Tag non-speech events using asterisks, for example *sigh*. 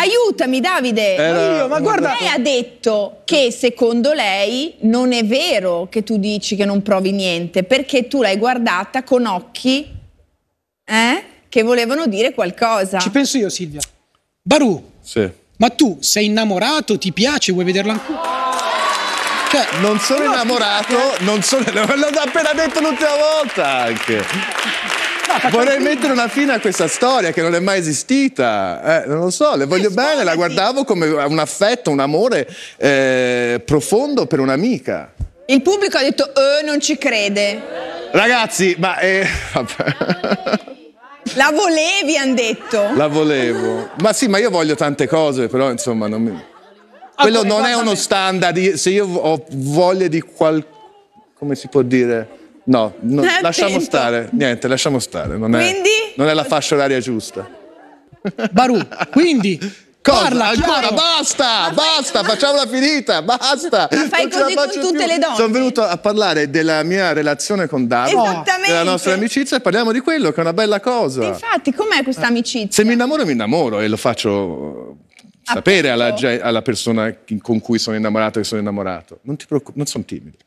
Aiutami Davide! Era... Eh, ma guarda... Lei ha detto che secondo lei non è vero che tu dici che non provi niente, perché tu l'hai guardata con occhi eh, che volevano dire qualcosa. Ci penso io Silvia. Baru, sì. ma tu sei innamorato, ti piace, vuoi vederla ancora? Cioè, non sono innamorato, eh. non sono... *laughs* L'ho appena detto l'ultima volta anche vorrei mettere una fine a questa storia che non è mai esistita. Eh, non lo so, le voglio eh, bene, la guardavo come un affetto, un amore eh, profondo per un'amica. Il pubblico ha detto, eh, non ci crede. Ragazzi, ma... Eh, *laughs* vabbè. La volevi, hanno detto. La volevo. Ma sì, ma io voglio tante cose, però insomma non mi... Quello non è uno standard. Se io ho voglia di qualcosa... come si può dire? No, no lasciamo stare, niente, lasciamo stare. Non è, quindi? non è la fascia oraria giusta. Baru, quindi... *laughs* Cosa? Parla, Ancora, chiaro. basta, basta, facciamola finita, basta. Ma fai così con tutte più. le donne. Sono venuto a parlare della mia relazione con Davide, della nostra amicizia e parliamo di quello che è una bella cosa. Infatti, com'è questa eh, amicizia? Se mi innamoro, mi innamoro e lo faccio sapere alla, alla persona con cui sono innamorato e sono innamorato. Non, ti non sono timido.